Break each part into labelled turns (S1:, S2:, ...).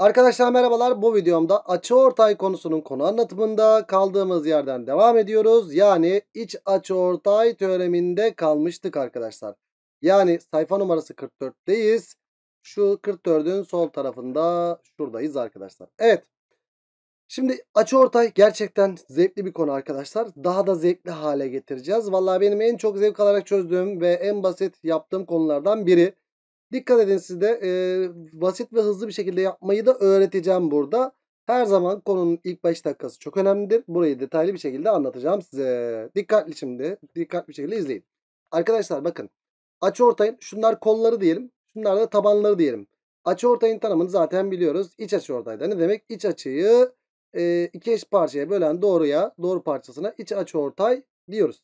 S1: Arkadaşlar merhabalar bu videomda açıortay konusunun konu anlatımında kaldığımız yerden devam ediyoruz. Yani iç açıortay teoreminde kalmıştık arkadaşlar. Yani sayfa numarası 44'teyiz. Şu 44'ün sol tarafında şuradayız arkadaşlar. Evet. Şimdi açıortay gerçekten zevkli bir konu arkadaşlar. Daha da zevkli hale getireceğiz. Vallahi benim en çok zevk alarak çözdüğüm ve en basit yaptığım konulardan biri. Dikkat edin siz de e, basit ve hızlı bir şekilde yapmayı da öğreteceğim burada. Her zaman konunun ilk 5 dakikası çok önemlidir. Burayı detaylı bir şekilde anlatacağım size. Dikkatli şimdi. Dikkatli bir şekilde izleyin. Arkadaşlar bakın. Açı ortayın. Şunlar kolları diyelim. Şunlar da tabanları diyelim. Açı ortayın tanımını zaten biliyoruz. İç açı ortayda ne demek? İç açıyı e, iki eş parçaya bölen doğruya, doğru parçasına iç açı ortay diyoruz.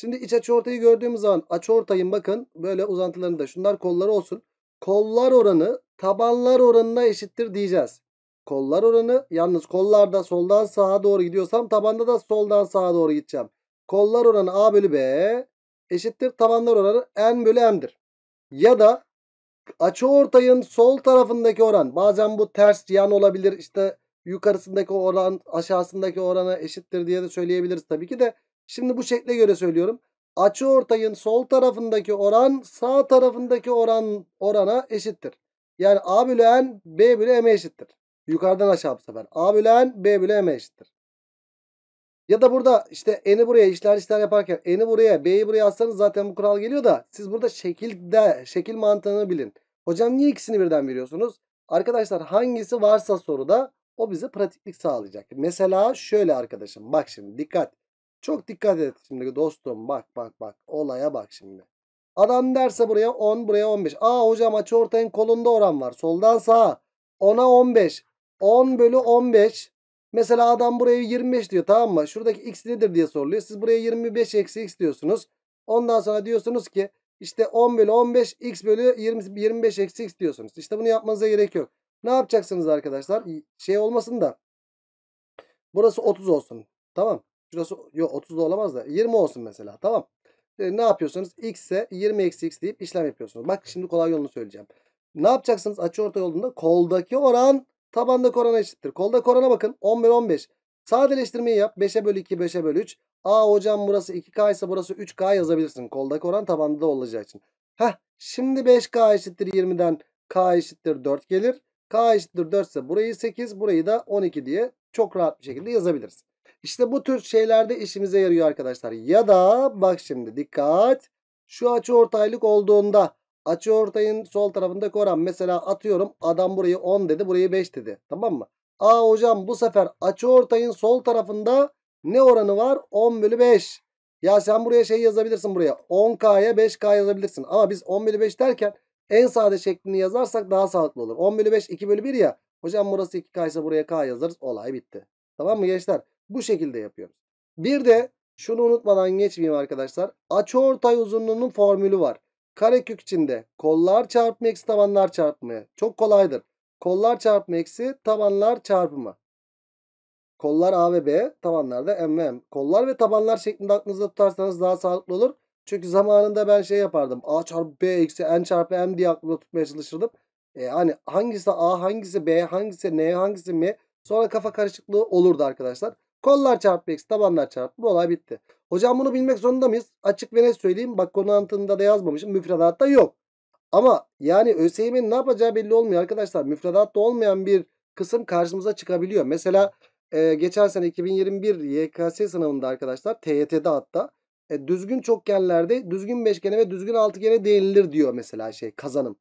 S1: Şimdi iç açı ortayı gördüğümüz zaman açı ortayın bakın böyle uzantılarında şunlar kolları olsun. Kollar oranı tabanlar oranına eşittir diyeceğiz. Kollar oranı yalnız kollarda soldan sağa doğru gidiyorsam tabanda da soldan sağa doğru gideceğim. Kollar oranı A bölü B eşittir tabanlar oranı N bölü M'dir. Ya da açı ortayın sol tarafındaki oran bazen bu ters yan olabilir işte yukarısındaki oran aşağısındaki orana eşittir diye de söyleyebiliriz tabii ki de Şimdi bu şekle göre söylüyorum. Açı ortayın sol tarafındaki oran sağ tarafındaki oran orana eşittir. Yani A bölü N B bölü M'e eşittir. Yukarıdan aşağı bu sefer. A bölü N B bölü M'e eşittir. Ya da burada işte N'i buraya işler işler yaparken N'i buraya B'yi buraya atsanız zaten bu kural geliyor da siz burada şekilde şekil mantığını bilin. Hocam niye ikisini birden veriyorsunuz? Arkadaşlar hangisi varsa soruda o bize pratiklik sağlayacak. Mesela şöyle arkadaşım bak şimdi dikkat. Çok dikkat et şimdi dostum. Bak bak bak. Olaya bak şimdi. Adam derse buraya 10 buraya 15. Aa hocam açı ortayın kolunda oran var. Soldan sağa. 10'a 15. 10 bölü 15. Mesela adam buraya 25 diyor tamam mı? Şuradaki x nedir diye soruluyor. Siz buraya 25 eksi x diyorsunuz. Ondan sonra diyorsunuz ki işte 10 bölü 15 x bölü 20, 25 eksi x diyorsunuz. İşte bunu yapmanıza gerek yok. Ne yapacaksınız arkadaşlar? Şey olmasın da. Burası 30 olsun. Tamam. Şurası yok da olamaz da 20 olsun mesela tamam. E, ne yapıyorsanız x ise 20 eksi x deyip işlem yapıyorsunuz. Bak şimdi kolay yolunu söyleyeceğim. Ne yapacaksınız açı orta olduğunda koldaki oran tabandaki orana eşittir. Koldaki orana bakın 10 bölü 15. Sadeleştirmeyi yap. 5'e bölü 2 5'e bölü 3. Aa hocam burası 2K ise burası 3K yazabilirsin. Koldaki oran tabanda da olacağı için. Heh şimdi 5K eşittir 20'den K eşittir 4 gelir. K eşittir 4 ise burayı 8 burayı da 12 diye çok rahat bir şekilde yazabilirsin. İşte bu tür şeylerde işimize yarıyor arkadaşlar. Ya da bak şimdi dikkat. Şu açı ortaylık olduğunda açı ortayın sol tarafındaki oran mesela atıyorum adam burayı 10 dedi burayı 5 dedi. Tamam mı? Aa hocam bu sefer açı ortayın sol tarafında ne oranı var? 10 bölü 5. Ya sen buraya şey yazabilirsin buraya. 10K'ya 5K yazabilirsin. Ama biz 10 bölü 5 derken en sade şeklini yazarsak daha sağlıklı olur. 10 bölü 5 2 bölü 1 ya. Hocam burası 2K ise buraya K yazarız. Olay bitti. Tamam mı gençler? Bu şekilde yapıyoruz. Bir de şunu unutmadan geçmeyeyim arkadaşlar. Açıortay uzunluğunun formülü var. Karekök içinde kollar çarpma eksi tabanlar çarpımı. Çok kolaydır. Kollar çarpma eksi tabanlar çarpımı. Kollar A ve B, tabanlar da M ve M. Kollar ve tabanlar şeklinde aklınızda tutarsanız daha sağlıklı olur. Çünkü zamanında ben şey yapardım. A çarpı B eksi N çarpı M diye aklımda tutmaya çalışırdım. E, hani hangisi A, hangisi B, hangisi N, hangisi M. Sonra kafa karışıklığı olurdu arkadaşlar. Kollar çarpı x tabanlar çarpı bu olay bitti. Hocam bunu bilmek zorunda mıyız? Açık ve ne söyleyeyim. Bak konu anıtında da yazmamışım. Müfredatta yok. Ama yani ÖSYM'nin ne yapacağı belli olmuyor arkadaşlar. Müfredatta olmayan bir kısım karşımıza çıkabiliyor. Mesela e, geçen sene 2021 YKS sınavında arkadaşlar TYT'de hatta e, düzgün çokgenlerde düzgün beşgene ve düzgün altıgene değinilir diyor mesela şey kazanım.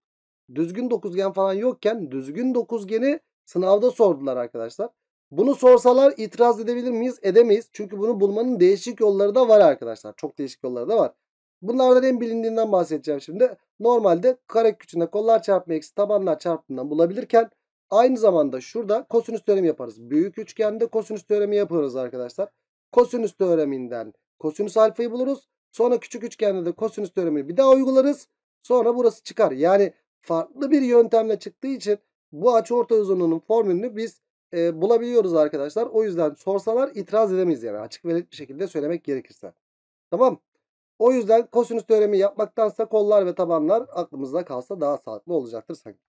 S1: Düzgün dokuzgen falan yokken düzgün dokuzgeni sınavda sordular arkadaşlar. Bunu sorsalar itiraz edebilir miyiz? Edemeyiz. Çünkü bunu bulmanın değişik yolları da var arkadaşlar. Çok değişik yolları da var. Bunlardan en bilindiğinden bahsedeceğim şimdi. Normalde kare küçüğünde kollar çarpma eksi tabanlar çarptığından bulabilirken aynı zamanda şurada kosinüs teoremi yaparız. Büyük üçgende kosinüs teoremi yaparız arkadaşlar. Kosinüs teoreminden kosinüs alfayı buluruz. Sonra küçük üçgende de kosinüs teoremini bir daha uygularız. Sonra burası çıkar. Yani farklı bir yöntemle çıktığı için bu açı orta uzunluğunun formülünü biz e, bulabiliyoruz arkadaşlar. O yüzden sorsalar itiraz edemeyiz yani. Açık ve net bir şekilde söylemek gerekirse. Tamam. O yüzden kosinüs teoremi yapmaktansa kollar ve tabanlar aklımızda kalsa daha sağlıklı olacaktır sanki.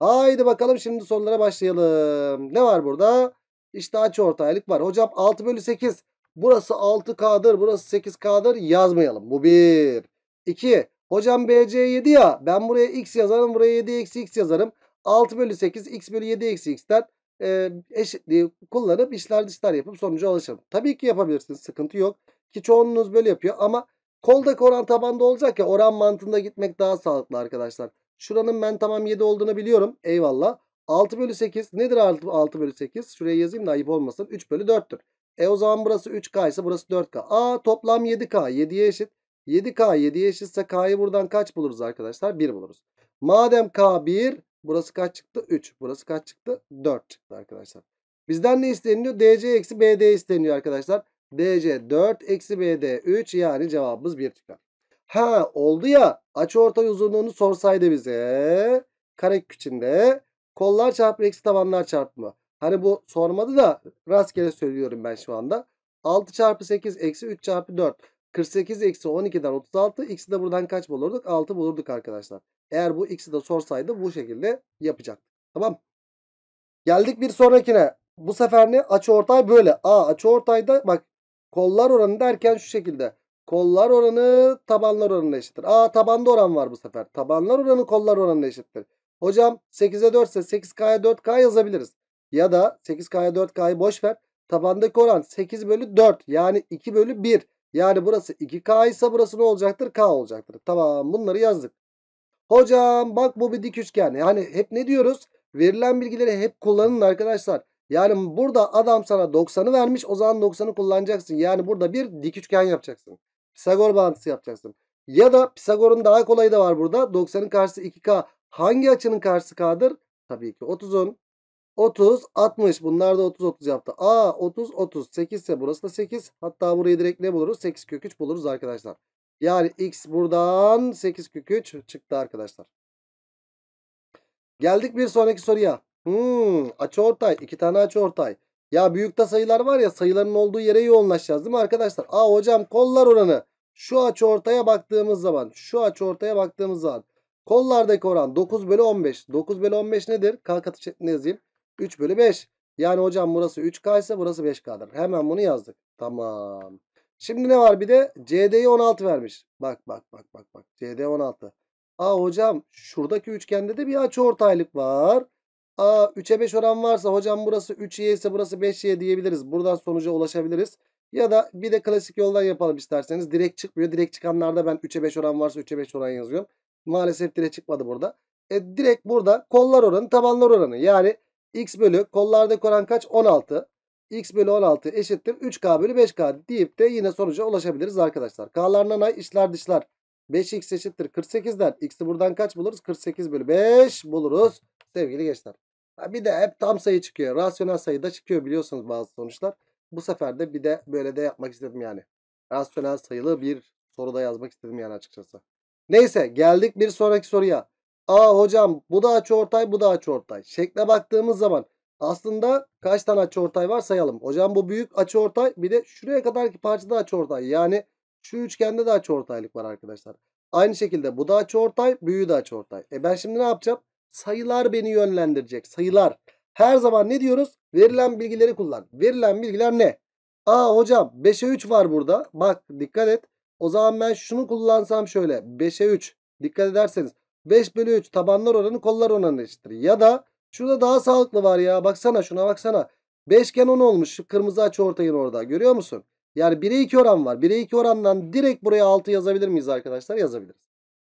S1: Haydi bakalım şimdi sorulara başlayalım. Ne var burada? İşte açı ortaylık var. Hocam 6 bölü 8. Burası 6K'dır. Burası 8K'dır. Yazmayalım. Bu 1. 2. Hocam BC 7 ya. Ben buraya X yazarım. Buraya 7 eksi X yazarım. 6 bölü 8. X bölü 7 eksi X'ten e, eşitliği kullanıp işler dışlar yapıp sonuca ulaşalım. Tabii ki yapabilirsiniz. Sıkıntı yok. Ki çoğunluğunuz böyle yapıyor ama koldaki oran tabanda olacak ya oran mantığında gitmek daha sağlıklı arkadaşlar. Şuranın ben tamam 7 olduğunu biliyorum. Eyvallah. 6 bölü 8 nedir 6, 6 bölü 8? Şuraya yazayım da ayıp olmasın. 3 bölü 4'tür. E o zaman burası 3K ise burası 4K. A toplam 7K 7'ye eşit. 7K 7'ye eşitse K'yı buradan kaç buluruz arkadaşlar? 1 buluruz. Madem K 1 Burası kaç çıktı? 3. Burası kaç çıktı? 4 çıktı arkadaşlar. Bizden ne isteniyor? DC eksi BD isteniyor arkadaşlar. DC 4 eksi BD 3 yani cevabımız 1 çıkar. Ha oldu ya açıortay uzunluğunu sorsaydı bize karek içinde kollar çarpı eksi tabanlar çarpımı. Hani bu sormadı da rastgele söylüyorum ben şu anda. 6 çarpı 8 eksi 3 çarpı 4. 48 eksi 12'den 36. X'i de buradan kaç bulurduk? 6 bulurduk arkadaşlar. Eğer bu X'i de sorsaydı bu şekilde yapacaktık. Tamam. Geldik bir sonrakine. Bu sefer ne? Açı ortay böyle. A açı ortayda bak kollar oranı derken şu şekilde. Kollar oranı tabanlar oranı eşittir. A tabanda oran var bu sefer. Tabanlar oranı kollar oranına eşittir. Hocam 8'e 4 ise 8K'ya 4K yazabiliriz. Ya da 8K'ya 4K'yı boş ver. Tabandaki oran 8 bölü 4 yani 2 bölü 1. Yani burası 2K ise burası ne olacaktır? K olacaktır. Tamam bunları yazdık. Hocam bak bu bir dik üçgen. Yani hep ne diyoruz? Verilen bilgileri hep kullanın arkadaşlar. Yani burada adam sana 90'ı vermiş o zaman 90'ı kullanacaksın. Yani burada bir dik üçgen yapacaksın. Pisagor bağıntısı yapacaksın. Ya da Pisagor'un daha kolayı da var burada. 90'ın karşısı 2K. Hangi açının karşısı K'dır? Tabii ki 30'un. 30, 60. Bunlar da 30, 30 yaptı. A 30, 30. 8 ise burası da 8. Hatta burayı direkt ne buluruz? 8 kök 3 buluruz arkadaşlar. Yani x buradan 8 kök 3 çıktı arkadaşlar. Geldik bir sonraki soruya. Hmm, açı ortay. iki tane açı ortay. Ya büyükte sayılar var ya sayıların olduğu yere yoğunlaşacağız değil mi arkadaşlar? A hocam kollar oranı. Şu açı ortaya baktığımız zaman. Şu açı ortaya baktığımız zaman. Kollardaki oran 9 bölü 15. 9 bölü 15 nedir? K katı şeklinde yazayım. 3 bölü 5. Yani hocam burası 3K ise burası 5K'dır. Hemen bunu yazdık. Tamam. Şimdi ne var bir de? CD'ye 16 vermiş. Bak bak bak bak bak. CD 16. Aa hocam şuradaki üçgende de bir açı ortaylık var. Aa 3'e 5 oran varsa hocam burası 3Y ise burası 5Y diyebiliriz. Buradan sonuca ulaşabiliriz. Ya da bir de klasik yoldan yapalım isterseniz. Direkt çıkmıyor. Direkt çıkanlarda ben 3'e 5 oran varsa 3'e 5 oran yazıyorum. Maalesef direkt çıkmadı burada. E, direkt burada kollar oranı tabanlar oranı. Yani x bölü kollarda Koran kaç? 16. x bölü 16 eşittir 3k bölü 5k deyip de yine sonuca ulaşabiliriz arkadaşlar. K'larından ay içler dışlar. 5x eşittir 48'den. X'i buradan kaç buluruz? 48 bölü 5 buluruz sevgili gençler. Bir de hep tam sayı çıkıyor. Rasyonel sayı da çıkıyor biliyorsunuz bazı sonuçlar. Bu sefer de bir de böyle de yapmak istedim yani. Rasyonel sayılı bir soruda yazmak istedim yani açıkçası. Neyse geldik bir sonraki soruya. Aa hocam bu da açıortay bu da açıortay. Şekle baktığımız zaman aslında kaç tane açıortay var sayalım. Hocam bu büyük açıortay bir de şuraya kadarki parçada açıortay. Yani şu üçgende de açıortaylık var arkadaşlar. Aynı şekilde bu da açıortay, büyüğü de açıortay. E ben şimdi ne yapacağım? Sayılar beni yönlendirecek. Sayılar. Her zaman ne diyoruz? Verilen bilgileri kullan. Verilen bilgiler ne? Aa hocam 5'e 3 var burada. Bak dikkat et. O zaman ben şunu kullansam şöyle. 5'e 3. Dikkat ederseniz 5 bölü 3 tabanlar oranı kollar oranı eşittir. Ya da şurada daha sağlıklı var ya. Baksana şuna baksana. Beşgen 10 olmuş. Şu kırmızı açı ortayın orada. Görüyor musun? Yani 1'e 2 oran var. 1'e 2 orandan direkt buraya 6 yazabilir miyiz arkadaşlar? Yazabiliriz.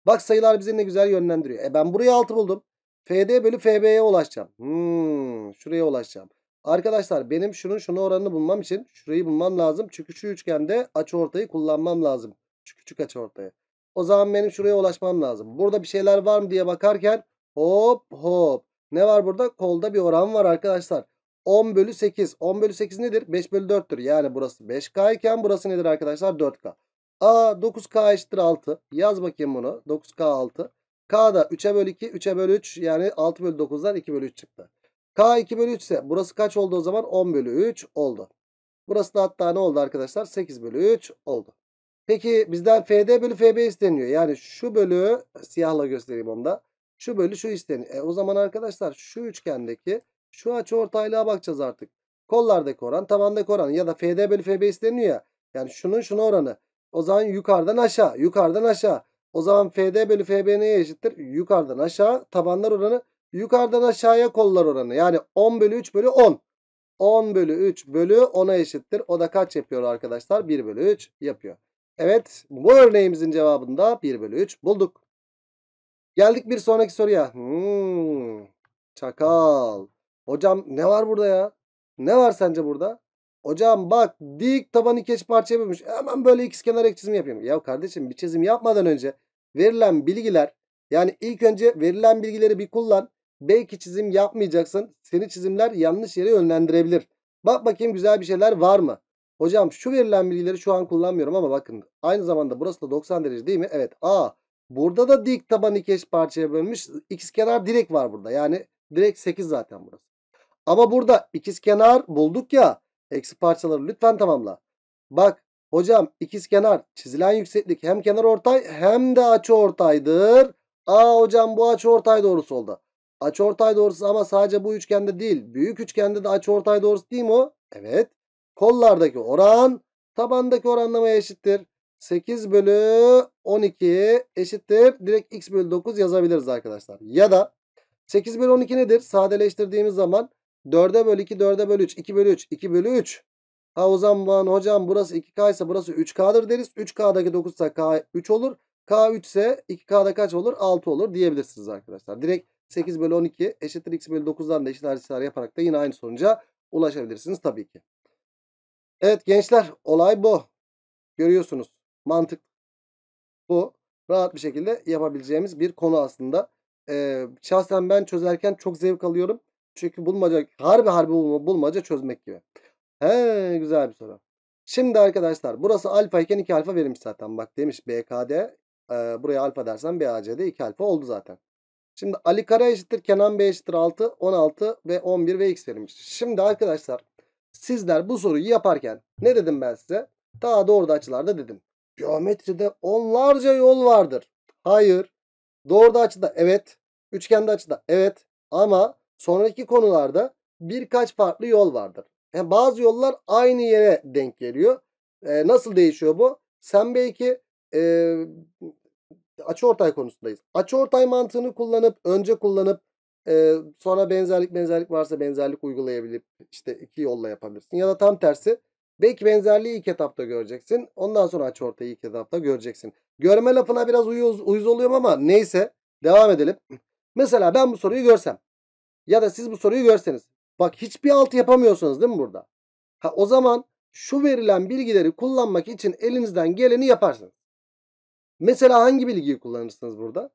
S1: Bak sayılar bizi ne güzel yönlendiriyor. E ben buraya 6 buldum. FD bölü FB'ye ulaşacağım. Hmm, şuraya ulaşacağım. Arkadaşlar benim şunun şunu oranını bulmam için şurayı bulmam lazım. Çünkü şu üçgende açı ortayı kullanmam lazım. Şu küçük açı ortaya. O zaman benim şuraya ulaşmam lazım. Burada bir şeyler var mı diye bakarken hop hop. Ne var burada? Kolda bir oran var arkadaşlar. 10 bölü 8. 10 bölü 8 nedir? 5 bölü 4'tür. Yani burası 5K iken burası nedir arkadaşlar? 4K. A 9K eşittir 6. Yaz bakayım bunu. 9K 6. K da 3'e bölü 2, 3'e bölü 3 yani 6 bölü 9'dan 2 bölü 3 çıktı. K 2 bölü 3 ise burası kaç oldu o zaman? 10 bölü 3 oldu. Burası da hatta ne oldu arkadaşlar? 8 bölü 3 oldu. Peki bizden FD bölü FB isteniyor. Yani şu bölü siyahla göstereyim onda Şu bölü şu isteniyor. E, o zaman arkadaşlar şu üçgendeki şu açı ortaylığa bakacağız artık. Kollardaki oran tabandaki oran ya da FD bölü FB isteniyor ya. Yani şunun şuna oranı. O zaman yukarıdan aşağı yukarıdan aşağı. O zaman FD bölü FB neye eşittir? Yukarıdan aşağı tabanlar oranı yukarıdan aşağıya kollar oranı. Yani 10 bölü 3 bölü 10. 10 bölü 3 bölü 10'a eşittir. O da kaç yapıyor arkadaşlar? 1 bölü 3 yapıyor. Evet bu örneğimizin cevabında 1 bölü 3 bulduk. Geldik bir sonraki soruya. Hmm, çakal. Hocam ne var burada ya? Ne var sence burada? Hocam bak dik taban iki eş parçaya bölmüş. Hemen böyle kenar ek çizim yapayım. Ya kardeşim bir çizim yapmadan önce verilen bilgiler yani ilk önce verilen bilgileri bir kullan. Belki çizim yapmayacaksın. Seni çizimler yanlış yere yönlendirebilir. Bak bakayım güzel bir şeyler var mı? Hocam şu verilen bilgileri şu an kullanmıyorum ama bakın aynı zamanda burası da 90 derece değil mi? Evet. A. Burada da dik taban iki eş parçaya bölünmüş. İkiz kenar direk var burada. Yani direk 8 zaten burası. Ama burada ikiz kenar bulduk ya. Eksi parçaları lütfen tamamla. Bak hocam ikiz kenar çizilen yükseklik hem kenar ortay hem de açı ortaydır. A hocam bu açı ortay doğrusu oldu. Açı ortay doğrusu ama sadece bu üçgende değil. Büyük üçgende de açı ortay doğrusu değil mi o? Evet. Kollardaki oran tabandaki oranlamaya eşittir. 8 bölü 12 eşittir. Direkt x bölü 9 yazabiliriz arkadaşlar. Ya da 8 bölü 12 nedir? Sadeleştirdiğimiz zaman 4'e bölü 2, 4'e bölü 3, 2 bölü 3, 2 bölü 3. Ha o zaman hocam burası 2K ise burası 3K'dır deriz. 3K'daki 9 ise K 3 olur. K 3 ise 2K'da kaç olur? 6 olur diyebilirsiniz arkadaşlar. Direkt 8 bölü 12 eşittir x bölü 9'dan da eşit yaparak da yine aynı sonuca ulaşabilirsiniz tabii ki. Evet gençler olay bu. Görüyorsunuz mantık bu. Rahat bir şekilde yapabileceğimiz bir konu aslında. Ee, şahsen ben çözerken çok zevk alıyorum. Çünkü bulmaca harbi harbi bulmaca çözmek gibi. He güzel bir soru. Şimdi arkadaşlar burası alfa iken 2 alfa verilmiş zaten. Bak demiş BKD e, buraya alfa dersen BAC'de 2 alfa oldu zaten. Şimdi Ali Kara eşittir Kenan Bey eşittir 6, 16 ve 11 ve x verilmiş. Şimdi arkadaşlar Sizler bu soruyu yaparken ne dedim ben size? Daha doğru da açılarda dedim. Geometride onlarca yol vardır. Hayır. Doğru açıda evet. Üçgende açıda evet. Ama sonraki konularda birkaç farklı yol vardır. Yani e, bazı yollar aynı yere denk geliyor. E, nasıl değişiyor bu? Sen belki e, açıortay konusundayız. Açıortay mantığını kullanıp önce kullanıp ee, sonra benzerlik benzerlik varsa benzerlik uygulayabilip işte iki yolla yapabilirsin. Ya da tam tersi belki benzerliği ilk etapta göreceksin. Ondan sonra aç açıortayı ilk etapta göreceksin. Görme lafına biraz uyuz, uyuz oluyorum ama neyse devam edelim. Mesela ben bu soruyu görsem ya da siz bu soruyu görseniz. Bak hiçbir altı yapamıyorsunuz değil mi burada? Ha, o zaman şu verilen bilgileri kullanmak için elinizden geleni yaparsınız. Mesela hangi bilgiyi kullanırsınız burada?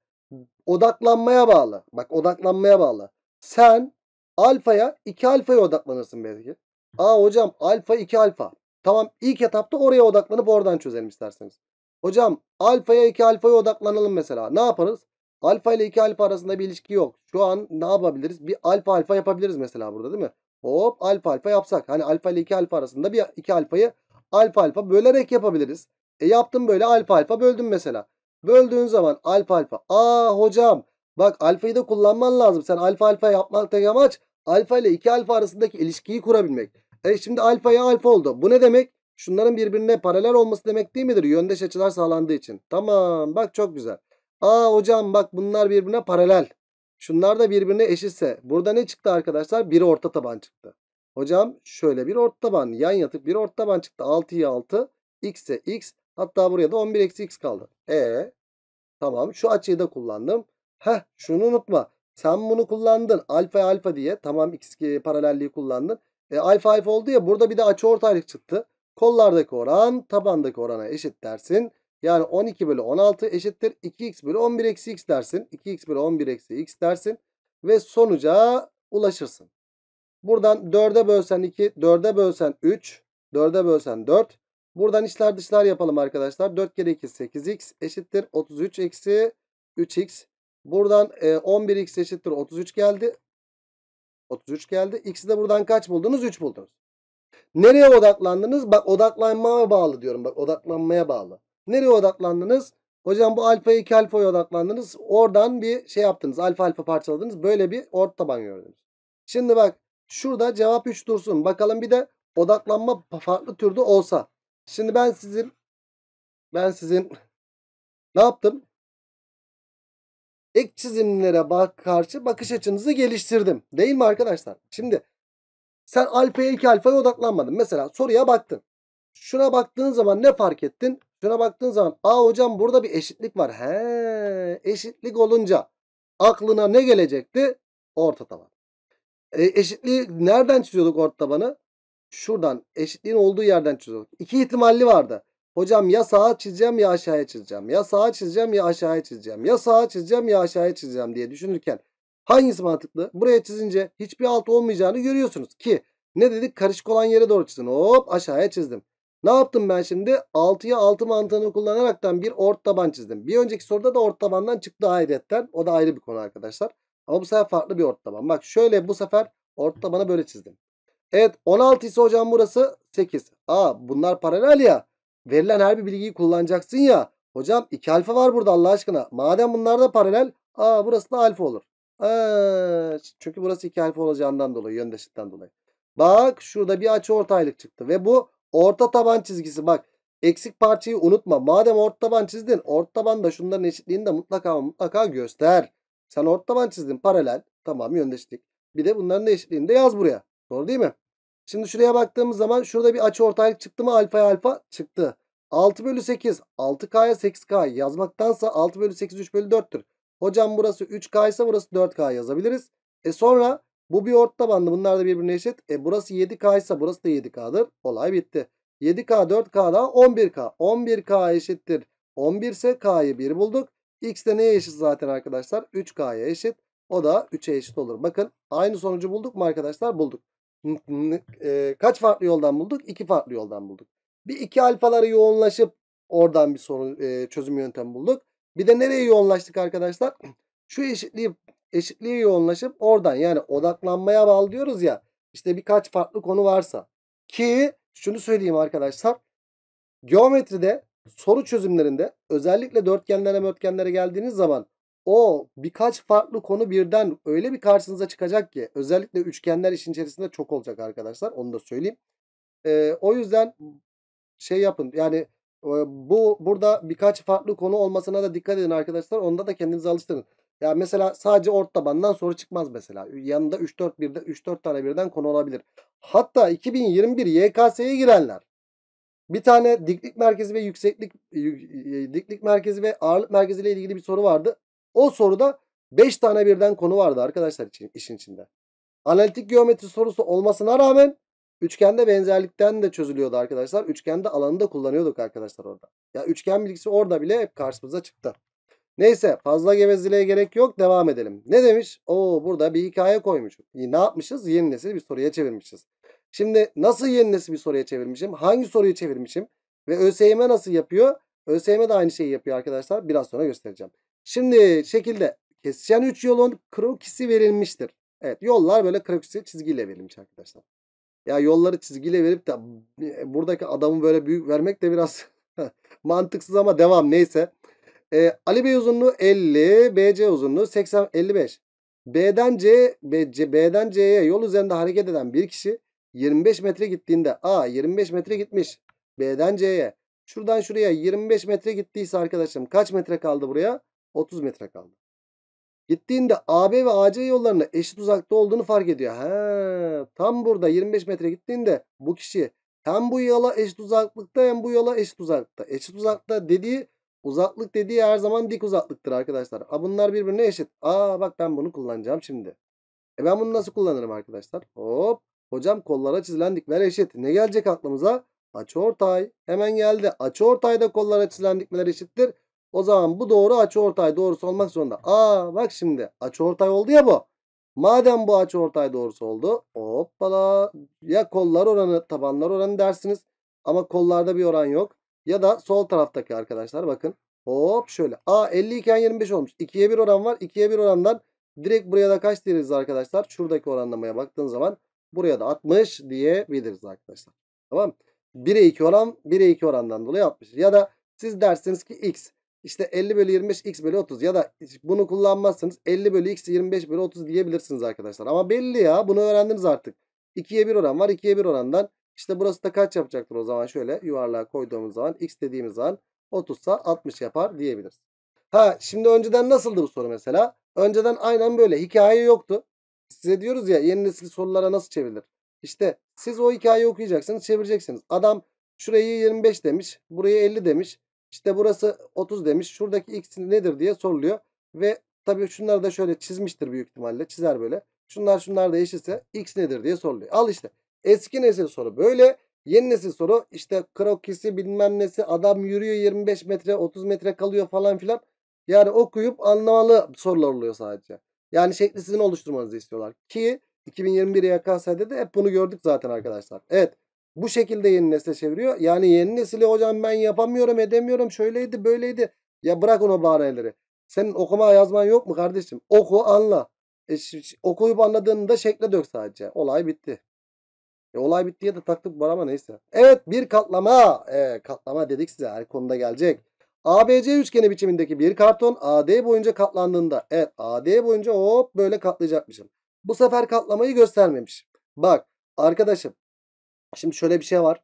S1: odaklanmaya bağlı. Bak odaklanmaya bağlı. Sen alfaya iki alfaya odaklanırsın belki. Aa hocam alfa iki alfa. Tamam ilk etapta oraya odaklanıp oradan çözelim isterseniz. Hocam alfaya iki alfaya odaklanalım mesela. Ne yaparız? Alfa ile iki alfa arasında bir ilişki yok. Şu an ne yapabiliriz? Bir alfa alfa yapabiliriz mesela burada değil mi? Hop alfa alfa yapsak. Hani alfa ile iki alfa arasında bir iki alfayı alfa alfa bölerek yapabiliriz. E yaptım böyle alfa alfa böldüm mesela. Böldüğün zaman alfa alfa. Aa hocam bak alfayı da kullanman lazım. Sen alfa alfa tek amaç alfa ile iki alfa arasındaki ilişkiyi kurabilmek. E şimdi alfaya alfa oldu. Bu ne demek? Şunların birbirine paralel olması demek değil midir? Yöndeş açılar sağlandığı için. Tamam bak çok güzel. Aa hocam bak bunlar birbirine paralel. Şunlar da birbirine eşitse. Burada ne çıktı arkadaşlar? Biri orta taban çıktı. Hocam şöyle bir orta taban. Yan yatık bir orta taban çıktı. 6'ya 6. X'e X. Hatta buraya da 11 eksi x kaldı. E tamam şu açıyı da kullandım. Heh şunu unutma. Sen bunu kullandın. Alfa alfa diye. Tamam x paralelliği kullandın. E, alfa alfa oldu ya burada bir de açı ortaylık çıktı. Kollardaki oran tabandaki orana eşit dersin. Yani 12 bölü 16 eşittir. 2x bölü 11 eksi x dersin. 2x bölü 11 eksi x dersin. Ve sonuca ulaşırsın. Buradan 4'e bölsen 2, 4'e bölsen 3, 4'e bölsen 4, Buradan içler dışlar yapalım arkadaşlar. 4 kere 2 8x eşittir 33 eksi 3x. Buradan 11x e, eşittir 33 geldi. 33 geldi. X'i de buradan kaç buldunuz? 3 buldunuz. Nereye odaklandınız? Bak odaklanmaya bağlı diyorum. Bak odaklanmaya bağlı. Nereye odaklandınız? Hocam bu alfa 2 alfaya odaklandınız. Oradan bir şey yaptınız. Alfa alfa parçaladınız. Böyle bir ort taban gördünüz. Şimdi bak şurada cevap 3 dursun. Bakalım bir de odaklanma farklı türde olsa. Şimdi ben sizin ben sizin ne yaptım? Ek çizimlere bak karşı bakış açınızı geliştirdim. Değil mi arkadaşlar? Şimdi sen alfaya iki alfaya odaklanmadın. Mesela soruya baktın. Şuna baktığın zaman ne fark ettin? Şuna baktığın zaman aa hocam burada bir eşitlik var. He eşitlik olunca aklına ne gelecekti? Orta taban. E, eşitliği nereden çiziyorduk orta tabanı? Şuradan eşitliğin olduğu yerden çiziyorum. İki ihtimalli vardı. Hocam ya sağa çizeceğim ya aşağıya çizeceğim. Ya sağa çizeceğim ya aşağıya çizeceğim. Ya sağa çizeceğim ya aşağıya çizeceğim diye düşünürken hangisi mantıklı? Buraya çizince hiçbir altı olmayacağını görüyorsunuz ki ne dedik? Karışık olan yere doğru çizin. Hop aşağıya çizdim. Ne yaptım ben şimdi? 6'ya 6 mantığını kullanaraktan bir ort taban çizdim. Bir önceki soruda da ort tabandan çıktı hayretten. O da ayrı bir konu arkadaşlar. Ama bu sefer farklı bir ort taban. Bak şöyle bu sefer ort tabanı böyle çizdim. Evet 16 ise hocam burası 8. Aa bunlar paralel ya. Verilen her bir bilgiyi kullanacaksın ya. Hocam 2 alfa var burada Allah aşkına. Madem bunlar da paralel. Aa burası da alfa olur. Aa, ee, çünkü burası 2 alfa olacağından dolayı. Yöndeşlikten dolayı. Bak şurada bir açı ortaylık çıktı. Ve bu orta taban çizgisi. Bak eksik parçayı unutma. Madem orta taban çizdin. Orta taban da şunların eşitliğini de mutlaka mutlaka göster. Sen orta taban çizdin paralel. Tamam yöndeşlik. Bir de bunların da eşitliğini de yaz buraya. Doğru değil mi? Şimdi şuraya baktığımız zaman şurada bir açı ortaylık çıktı mı alfaya alfa çıktı. 6 bölü 8 6K'ya 8K yazmaktansa 6 bölü 8 3 bölü 4'tür. Hocam burası 3K ise burası 4K yazabiliriz. E sonra bu bir orta bandı. Bunlar da birbirine eşit. E burası 7K ise burası da 7K'dır. Olay bitti. 7K 4K daha 11K. 11K eşittir. 11 ise K'yı 1 bulduk. X de neye eşit zaten arkadaşlar? 3K'ya eşit. O da 3'e eşit olur. Bakın aynı sonucu bulduk mu arkadaşlar? Bulduk. E, kaç farklı yoldan bulduk? İki farklı yoldan bulduk. Bir iki alfaları yoğunlaşıp oradan bir soru e, çözüm yöntemi bulduk. Bir de nereye yoğunlaştık arkadaşlar? Şu eşitliği eşitliğe yoğunlaşıp oradan yani odaklanmaya bağlı diyoruz ya. İşte birkaç farklı konu varsa. Ki şunu söyleyeyim arkadaşlar. Geometride soru çözümlerinde özellikle dörtgenlere mörtgenlere geldiğiniz zaman o birkaç farklı konu birden öyle bir karşınıza çıkacak ki özellikle üçgenler işin içerisinde çok olacak arkadaşlar onu da söyleyeyim. Ee, o yüzden şey yapın yani e, bu burada birkaç farklı konu olmasına da dikkat edin arkadaşlar. Onda da kendinizi alıştırın. Ya mesela sadece ort tabandan soru çıkmaz mesela. Yanında 3 4 birde 3 4 tane birden konu olabilir. Hatta 2021 YKS'ye girenler bir tane diklik merkezi ve yükseklik e, diklik merkezi ve ağırlık merkezi ile ilgili bir soru vardı. O soruda 5 tane birden konu vardı arkadaşlar için, işin içinde. Analitik geometri sorusu olmasına rağmen üçgende benzerlikten de çözülüyordu arkadaşlar. Üçgende alanı da kullanıyorduk arkadaşlar orada. Ya üçgen bilgisi orada bile hep karşımıza çıktı. Neyse fazla gevezeliğe gerek yok devam edelim. Ne demiş? Oo burada bir hikaye koymuşum. Ne yapmışız? Yeni nesil bir soruya çevirmişiz. Şimdi nasıl yeni nesil bir soruya çevirmişim? Hangi soruyu çevirmişim? Ve ÖSYM nasıl yapıyor? ÖSYM de aynı şeyi yapıyor arkadaşlar. Biraz sonra göstereceğim. Şimdi şekilde kesişen 3 yolun krokisi verilmiştir. Evet yollar böyle krokisi çizgiyle verilmiş arkadaşlar. Ya yolları çizgiyle verip de e, buradaki adamı böyle büyük vermek de biraz mantıksız ama devam neyse. Ee, Ali Bey uzunluğu 50, BC uzunluğu 80, 55. B'den C, B, C B'den C'ye yol üzerinde hareket eden bir kişi 25 metre gittiğinde A 25 metre gitmiş. B'den C'ye. Şuradan şuraya 25 metre gittiyse arkadaşım kaç metre kaldı buraya? 30 metre kaldı. Gittiğinde AB ve AC yollarına eşit uzakta olduğunu fark ediyor. He, tam burada 25 metre gittiğinde bu kişi hem bu yola eşit uzaklıkta hem bu yola eşit uzaklıkta. Eşit uzakta dediği uzaklık dediği her zaman dik uzaklıktır arkadaşlar. A bunlar birbirine eşit. Aa bak ben bunu kullanacağım şimdi. E ben bunu nasıl kullanırım arkadaşlar? Hop. Hocam kollara çizilen dikmeler eşit. Ne gelecek aklımıza? Açı ortay. Hemen geldi. Açı ortayda kollara çizilen dikmeler eşittir. O zaman bu doğru açı ortay doğrusu olmak zorunda. Aa bak şimdi açı ortay oldu ya bu. Madem bu açı ortay doğrusu oldu. Hoppala. Ya kollar oranı tabanlar oranı dersiniz. Ama kollarda bir oran yok. Ya da sol taraftaki arkadaşlar bakın. Hop şöyle. A 50 iken 25 olmuş. 2'ye 1 oran var. 2'ye 1 orandan direkt buraya da kaç diyebiliriz arkadaşlar? Şuradaki oranlamaya baktığın zaman buraya da 60 diyebiliriz arkadaşlar. Tamam. 1'e 2 oran 1'e 2 orandan dolayı 60. Ya da siz dersiniz ki x işte 50 bölü 25 x bölü 30 ya da bunu kullanmazsınız 50 bölü x 25 bölü 30 diyebilirsiniz arkadaşlar. Ama belli ya bunu öğrendiniz artık. 2'ye 1 oran var 2'ye 1 orandan işte burası da kaç yapacaktır o zaman şöyle yuvarlığa koyduğumuz zaman x dediğimiz zaman 30 ise 60 yapar diyebiliriz. Ha şimdi önceden nasıldı bu soru mesela? Önceden aynen böyle hikaye yoktu. Size diyoruz ya yeni nesil sorulara nasıl çevrilir? İşte siz o hikayeyi okuyacaksınız çevireceksiniz. Adam şurayı 25 demiş burayı 50 demiş. İşte burası 30 demiş. Şuradaki x nedir diye soruluyor. Ve tabii şunları da şöyle çizmiştir büyük ihtimalle. Çizer böyle. Şunlar şunlar da eşitse x nedir diye soruluyor. Al işte. Eski nesil soru böyle. Yeni nesil soru işte krokisi bilmem nesi adam yürüyor 25 metre 30 metre kalıyor falan filan. Yani okuyup anlamalı sorular oluyor sadece. Yani şekli sizin oluşturmanızı istiyorlar. Ki 2021 YKS'de de hep bunu gördük zaten arkadaşlar. Evet bu şekilde yeni nesle çeviriyor. Yani yeni nesli hocam ben yapamıyorum edemiyorum şöyleydi böyleydi. Ya bırak onu bahaneleri. Senin okuma yazman yok mu kardeşim? Oku anla. E, okuyup anladığında şekle dök sadece. Olay bitti. E, olay bitti ya da taktık var ama neyse. Evet bir katlama. E, katlama dedik size her konuda gelecek. ABC üçgeni biçimindeki bir karton AD boyunca katlandığında. Evet AD boyunca hop böyle katlayacakmışım. Bu sefer katlamayı göstermemiş. Bak arkadaşım Şimdi şöyle bir şey var.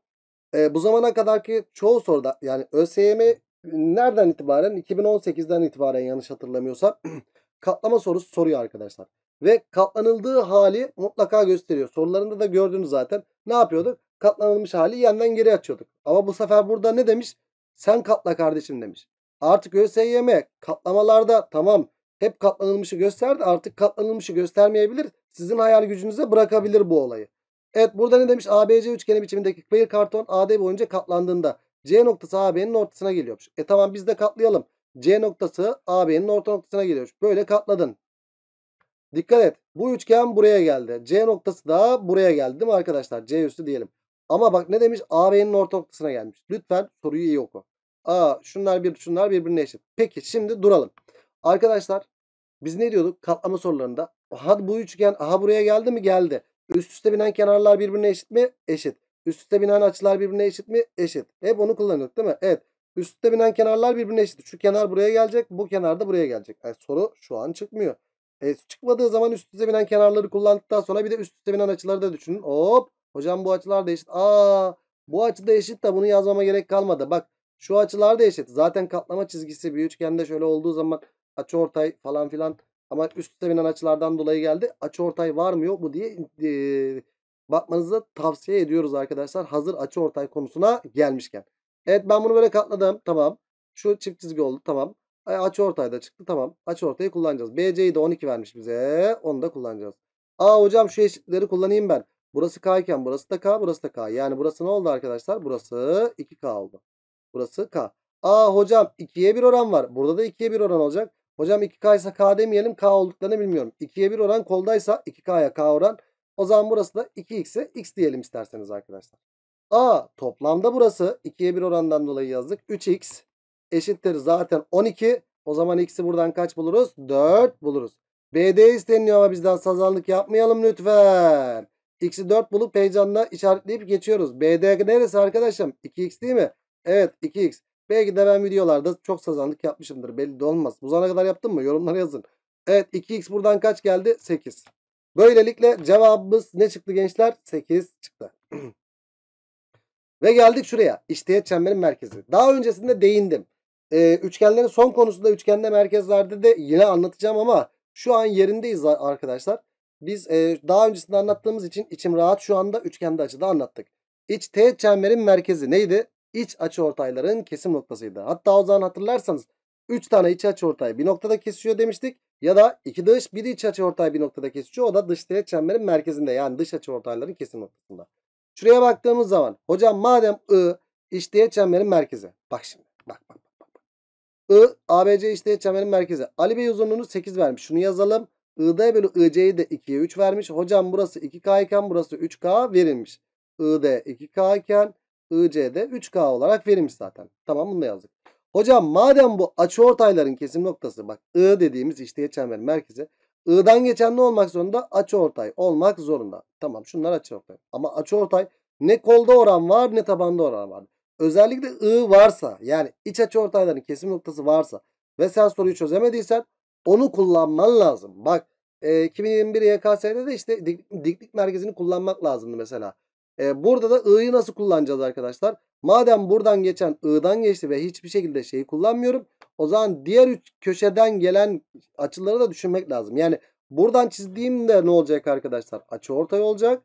S1: E, bu zamana kadarki çoğu soruda yani ÖSYM nereden itibaren 2018'den itibaren yanlış hatırlamıyorsam katlama sorusu soruyor arkadaşlar. Ve katlanıldığı hali mutlaka gösteriyor. Sorularında da gördünüz zaten. Ne yapıyorduk? Katlanılmış hali yandan geri açıyorduk. Ama bu sefer burada ne demiş? Sen katla kardeşim demiş. Artık ÖSYM katlamalarda tamam hep katlanılmışı gösterdi. Artık katlanılmışı göstermeyebilir. Sizin hayal gücünüze bırakabilir bu olayı. Evet burada ne demiş? ABC üçgeni biçimindeki kıyı karton AD boyunca katlandığında C noktası AB'nin ortasına geliyormuş. E tamam biz de katlayalım. C noktası AB'nin orta noktasına geliyormuş. Böyle katladın. Dikkat et. Bu üçgen buraya geldi. C noktası da buraya geldi değil mi arkadaşlar? C üstü diyelim. Ama bak ne demiş? AB'nin orta noktasına gelmiş. Lütfen soruyu iyi oku. Aa şunlar bir şunlar birbirine eşit. Peki şimdi duralım. Arkadaşlar biz ne diyorduk katlama sorularında? Aha bu üçgen aha buraya geldi mi? Geldi. Üst üste binen kenarlar birbirine eşit mi? Eşit. Üst üste binen açılar birbirine eşit mi? Eşit. Hep onu kullanıyorduk değil mi? Evet. Üst üste binen kenarlar birbirine eşit. Şu kenar buraya gelecek. Bu kenar da buraya gelecek. Yani soru şu an çıkmıyor. E, çıkmadığı zaman üst üste binen kenarları kullandıktan sonra bir de üst üste binen açıları da düşünün. Hop. Hocam bu açılar da eşit. Aa, bu açı da eşit de bunu yazmama gerek kalmadı. Bak şu açılar da eşit. Zaten katlama çizgisi bir üçgende şöyle olduğu zaman açı ortay falan filan ama üstte binen açılardan dolayı geldi. Açı ortay var mı yok mu diye e, bakmanızı tavsiye ediyoruz arkadaşlar. Hazır açı ortay konusuna gelmişken. Evet ben bunu böyle katladım. Tamam. Şu çift çizgi oldu. Tamam. Açı ortay da çıktı. Tamam. Açı ortayı kullanacağız. BC'yi de 12 vermiş bize. Onu da kullanacağız. Aa hocam şu eşitleri kullanayım ben. Burası K iken burası da K burası da K. Yani burası ne oldu arkadaşlar? Burası 2K oldu. Burası K. Aa hocam 2'ye 1 oran var. Burada da 2'ye 1 oran olacak. Hocam 2K ise K demeyelim. K olduklarını bilmiyorum. 2'ye 1 oran koldaysa 2K'ya K oran. O zaman burası da 2X'e X diyelim isterseniz arkadaşlar. A toplamda burası 2'ye 1 orandan dolayı yazdık. 3X eşittir zaten 12. O zaman X'i buradan kaç buluruz? 4 buluruz. BD isteniyor ama bizden sazanlık yapmayalım lütfen. X'i 4 bulup heyecanla işaretleyip geçiyoruz. BD neresi arkadaşım? 2X değil mi? Evet 2X. Belki de ben videolarda çok sazanlık yapmışımdır. Belli de olmaz. Bu zamana kadar yaptın mı? Yorumlara yazın. Evet 2x buradan kaç geldi? 8. Böylelikle cevabımız ne çıktı gençler? 8 çıktı. Ve geldik şuraya. İştiyet çemberin merkezi. Daha öncesinde değindim. Ee, üçgenlerin son konusunda üçgende merkezlerde de yine anlatacağım ama şu an yerindeyiz arkadaşlar. Biz e, daha öncesinde anlattığımız için içim rahat şu anda üçgende açıda anlattık. İç teğet çemberin merkezi neydi? iç açıortayların kesim noktasıydı. Hatta o zaman hatırlarsanız 3 tane iç açıortay bir noktada kesişiyor demiştik. Ya da iki dış bir iç açıortay bir noktada kesişiyor. O da dış teğet çemberin merkezinde yani dış açıortayların kesim noktasında. Şuraya baktığımız zaman hocam madem I iç teğet çemberin merkezi. Bak şimdi bak bak. bak. bak. I ABC iç teğet çemberin merkezi. Ali Bey uzunluğunu 8 vermiş. Şunu yazalım. I'da bölü IC'yi de 2'ye 3 vermiş. Hocam burası 2K iken burası 3K verilmiş. I'de 2K iken IC'de 3K olarak verilmiş zaten. Tamam bunu da yazdık. Hocam madem bu açıortayların kesim noktası bak I dediğimiz işte çemberin merkeze I'dan geçen ne olmak zorunda? Açıortay olmak zorunda. Tamam şunlar açıortay. Ama açıortay ne kolda oran var ne tabanda oran var. Özellikle I varsa yani iç açıortayların kesim noktası varsa ve sen soruyu çözemediysen onu kullanman lazım. Bak e, 2021 YKS'de de işte dik, diklik merkezini kullanmak lazımdı mesela. E, burada da i'yi nasıl kullanacağız arkadaşlar? Madem buradan geçen i'dan geçti ve hiçbir şekilde şeyi kullanmıyorum. O zaman diğer üç köşeden gelen açıları da düşünmek lazım. Yani buradan çizdiğimde ne olacak arkadaşlar? Açı ortay olacak.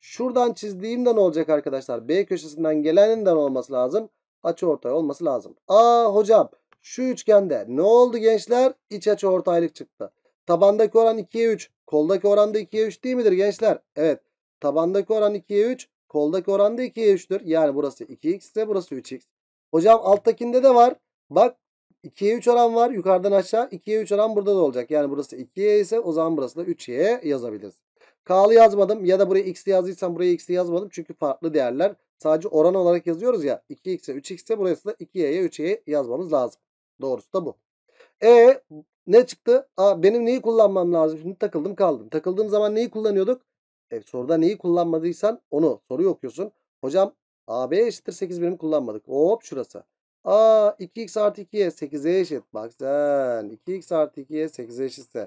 S1: Şuradan çizdiğimde ne olacak arkadaşlar? B köşesinden geleninden olması lazım. Açı ortay olması lazım. Aa hocam şu üçgende ne oldu gençler? İç açı ortaylık çıktı. Tabandaki oran 2'ye 3. Koldaki oran da 2'ye 3 değil midir gençler? Evet. Tabandaki oran 2'ye 3. Koldaki oran da 2'ye 3'tür. Yani burası 2x ise burası 3x. Hocam alttakinde de var. Bak 2'ye 3 oran var. Yukarıdan aşağı 2'ye 3 oran burada da olacak. Yani burası 2'ye ise o zaman burası da 3'ye yazabiliriz. K'lı yazmadım ya da buraya x'li yazdıysam buraya x'li yazmadım. Çünkü farklı değerler. Sadece oran olarak yazıyoruz ya. 2x'e 3x'e burası da 2y'ye 3y'ye yazmamız lazım. Doğrusu da bu. E ne çıktı? Aa, benim neyi kullanmam lazım? Şimdi takıldım kaldım. Takıldığım zaman neyi kullanıyorduk? E, soruda neyi kullanmadıysan onu soruyu okuyorsun. Hocam AB eşittir 8 birim kullanmadık. Hop şurası. A 2x artı 2'ye 8'e eşit. Bak sen 2x artı 2'ye 8'e eşitse.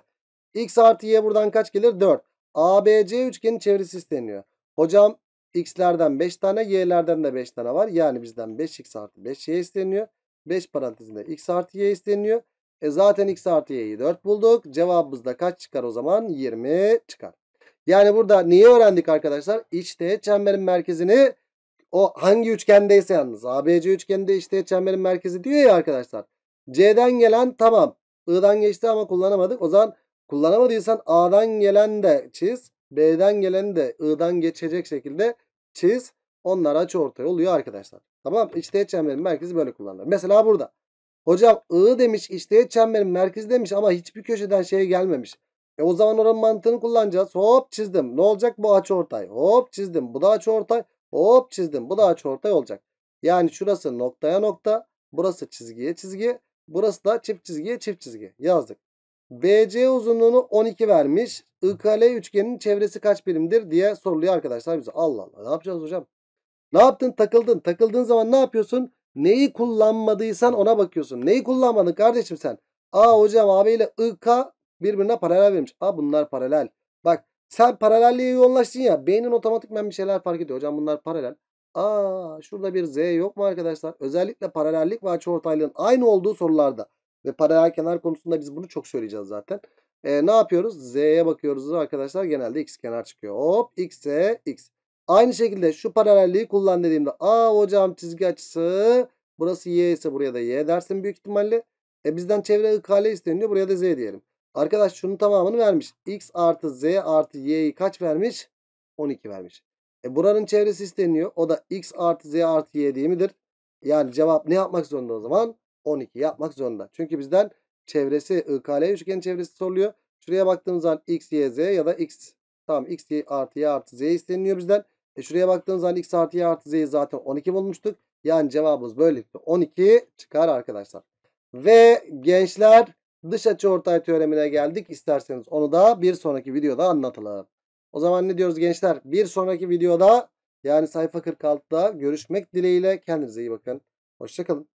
S1: X artı y buradan kaç gelir? 4. ABC üçgenin çevresi isteniyor. Hocam x'lerden 5 tane y'lerden de 5 tane var. Yani bizden 5x artı 5y isteniyor. 5 parantezinde x artı y isteniyor. E zaten x artı y'yi 4 bulduk. Cevabımızda kaç çıkar o zaman? 20 çıkar. Yani burada niye öğrendik arkadaşlar? İç teğet çemberin merkezini o hangi üçgendeyse yalnız. ABC üçgeninde iç teğet çemberin merkezi diyor ya arkadaşlar. C'den gelen tamam. I'dan geçti ama kullanamadık. O zaman kullanamadıysan A'dan gelen de çiz. B'den gelen de I'dan geçecek şekilde çiz. Onlar aç ortaya oluyor arkadaşlar. Tamam iç teğet çemberin merkezi böyle kullanılır. Mesela burada. Hocam I demiş iç teğet çemberin merkezi demiş ama hiçbir köşeden şey gelmemiş. E o zaman oranın mantığını kullanacağız. Hop çizdim. Ne olacak? Bu açı ortay. Hop çizdim. Bu da açı ortay. Hop çizdim. Bu da açı ortay olacak. Yani şurası noktaya nokta. Burası çizgiye çizgi. Burası da çift çizgiye çift çizgi. Yazdık. BC uzunluğunu 12 vermiş. IKL üçgenin çevresi kaç birimdir diye soruluyor arkadaşlar bize. Allah Allah ne yapacağız hocam? Ne yaptın takıldın. Takıldığın zaman ne yapıyorsun? Neyi kullanmadıysan ona bakıyorsun. Neyi kullanmadın kardeşim sen? A hocam abiyle IK birbirine paralel vermiş. A bunlar paralel. Bak sen paralelliğe yoğunlaştın ya beynin otomatikmen bir şeyler fark ediyor. Hocam bunlar paralel. Aa şurada bir Z yok mu arkadaşlar? Özellikle paralellik ve açıortaylığın aynı olduğu sorularda ve paralel kenar konusunda biz bunu çok söyleyeceğiz zaten. Ee, ne yapıyoruz? Z'ye bakıyoruz arkadaşlar. Genelde x kenar çıkıyor. Hop x'e x. Aynı şekilde şu paralelliği kullan dediğimde a hocam çizgi açısı burası y ise buraya da y dersin büyük ihtimalle. E bizden çevre ikale isteniyor. Buraya da z diyelim. Arkadaş şunun tamamını vermiş. X artı Z artı Y'yi kaç vermiş? 12 vermiş. E buranın çevresi isteniyor. O da X artı Z artı Y değil midir? Yani cevap ne yapmak zorunda o zaman? 12 yapmak zorunda. Çünkü bizden çevresi IKL üçgen çevresi soruluyor. Şuraya baktığımız zaman X, Y, Z ya da X tamam X y artı Y artı Z isteniyor bizden. E şuraya baktığımız zaman X artı Y artı Z'yi zaten 12 bulmuştuk. Yani cevabımız böylelikle 12 çıkar arkadaşlar. Ve gençler dış açı ortay teoremine geldik. İsterseniz onu da bir sonraki videoda anlatalım. O zaman ne diyoruz gençler? Bir sonraki videoda yani sayfa 46'da görüşmek dileğiyle kendinize iyi bakın. Hoşçakalın.